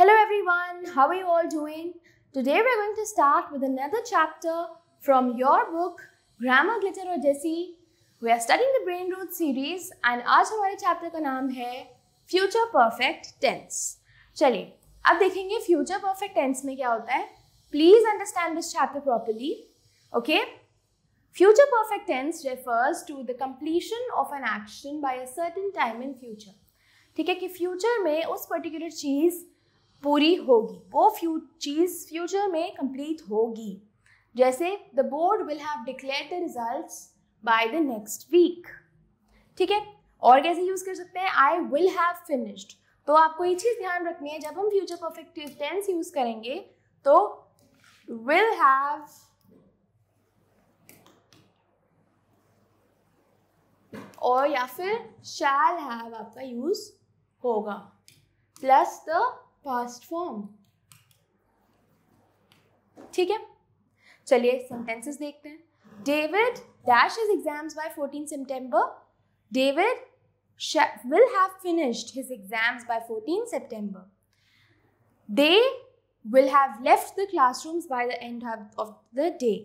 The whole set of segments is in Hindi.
Hello everyone, how are you all doing? Today we are going to start with another chapter from your book Grammar Glitter or Jesse. We are studying the Brain Root series and आज हमारे chapter का नाम है Future Perfect Tense. चलिए अब देखेंगे Future Perfect Tense में क्या होता है Please understand this chapter properly. Okay? Future perfect tense refers to the completion of an action by a certain time in future. ठीक है कि फ्यूचर में उस पर्टिकुलर चीज़ पूरी होगी वो फ्यू चीज़ फ्यूचर में कंप्लीट होगी जैसे the board will have declare the result by the next week ठीक है और कैसे यूज़ कर सकते हैं आई विल हैव फिनिश्ड तो आपको ये चीज़ ध्यान रखनी है जब हम फ्यूचर परफेक्ट टेंस यूज़ करेंगे तो विल हैव और या फिर शैल हैव आपका यूज़ होगा प्लस द Past form. ठीक है चलिए sentences देखते हैं David dash his exams by 14 September. David will have finished his exams by 14 September. They will have left the classrooms by the end of the day.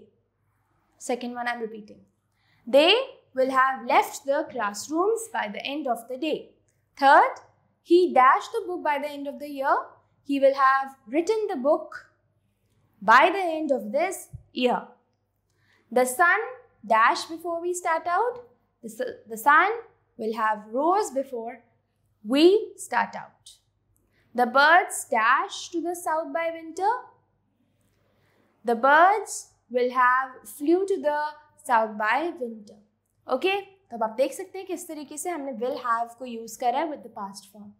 Second one, I'm repeating. They will have left the classrooms by the end of the day. Third, he dashed the book by the end of the year, he will have written the book by the end of this year. The sun dash before we start out, the, the sun will have rose before we start out. The birds dash to the south by winter. The birds will have flew to the south by winter. Okay, तो अब आप देख सकते हैं किस तरीके से हमने विल हैव को यूज करा है with the past form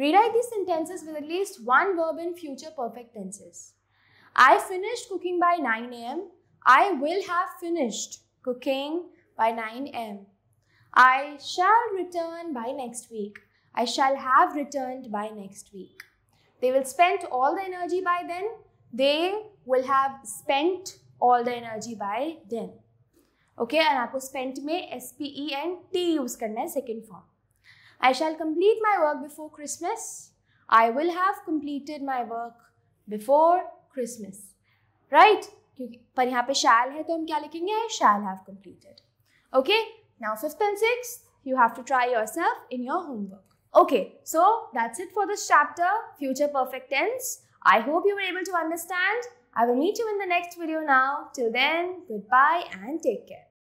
rewrite this sentences with at least one verb in future perfect tenses I finished cooking by nine am I will have finished cooking by nine am I shall return by next week I shall have return by next week they will spend all the energy by then they will have spent all the energy by then okay okay, और आपको स्पेंट में S P E N T use करना है second form I shall complete my work before Christmas I will have completed my work before Christmas right क्योंकि पर यहाँ पे शैल है तो हम क्या लिखेंगे shall have completed okay now fifth and six you have to try yourself in your homework okay so that's it for this chapter future perfect tense I hope you were able to understand I will meet you in the next video now. Till then, goodbye and take care.